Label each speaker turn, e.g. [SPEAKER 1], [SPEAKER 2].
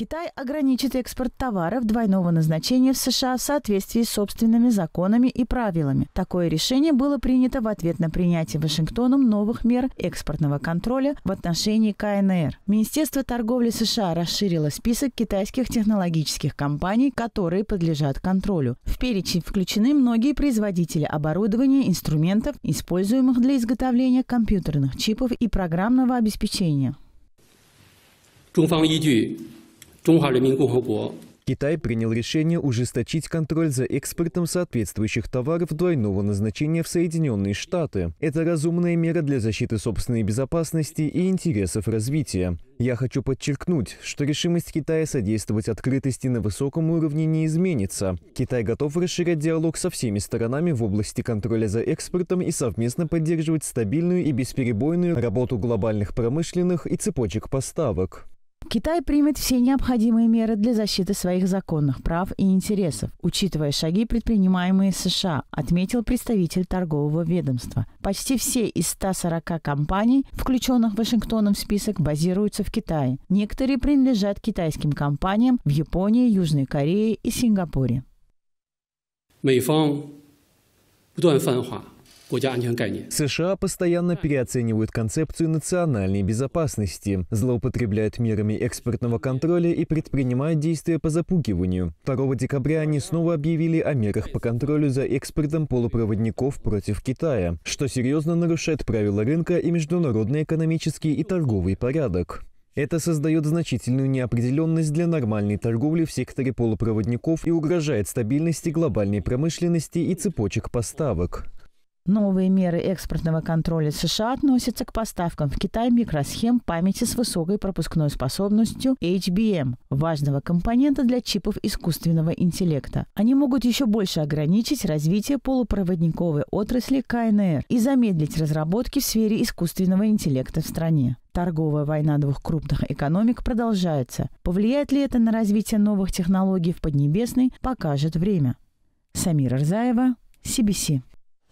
[SPEAKER 1] Китай ограничит экспорт товаров двойного назначения в США в соответствии с собственными законами и правилами. Такое решение было принято в ответ на принятие Вашингтоном новых мер экспортного контроля в отношении КНР. Министерство торговли США расширило список китайских технологических компаний, которые подлежат контролю. В перечень включены многие производители оборудования, инструментов, используемых для изготовления компьютерных чипов и программного обеспечения.
[SPEAKER 2] 中方依据中华人民共和国。Китай принял решение ужесточить контроль за экспортом соответствующих товаров двойного назначения в Соединенные Штаты. Это разумная мера для защиты собственной безопасности и интересов развития. Я хочу подчеркнуть, что решимость Китая содействовать открытости на высоком уровне не изменится. Китай готов расширять диалог со всеми сторонами в области контроля за экспортом и совместно поддерживать стабильную и бесперебойную работу глобальных промышленных и цепочек поставок.
[SPEAKER 1] Китай примет все необходимые меры для защиты своих законных прав и интересов, учитывая шаги, предпринимаемые США, отметил представитель торгового ведомства. Почти все из 140 компаний, включенных Вашингтоном в список, базируются в Китае. Некоторые принадлежат китайским компаниям в Японии, Южной Корее и Сингапуре.
[SPEAKER 2] 美方不断泛化 США постоянно переоценивают концепцию национальной безопасности, злоупотребляют мерами экспортного контроля и предпринимают действия по запугиванию. 2 декабря они снова объявили о мерах по контролю за экспортом полупроводников против Китая, что серьезно нарушает правила рынка и международный экономический и торговый порядок. Это создает значительную неопределенность для нормальной торговли в секторе полупроводников и угрожает стабильности глобальной промышленности и цепочек поставок.
[SPEAKER 1] Новые меры экспортного контроля США относятся к поставкам в Китай микросхем памяти с высокой пропускной способностью HBM, важного компонента для чипов искусственного интеллекта. Они могут еще больше ограничить развитие полупроводниковой отрасли КНР и замедлить разработки в сфере искусственного интеллекта в стране. Торговая война двух крупных экономик продолжается. Повлияет ли это на развитие новых технологий в Поднебесной, покажет время. Самира Рзаева, CBC.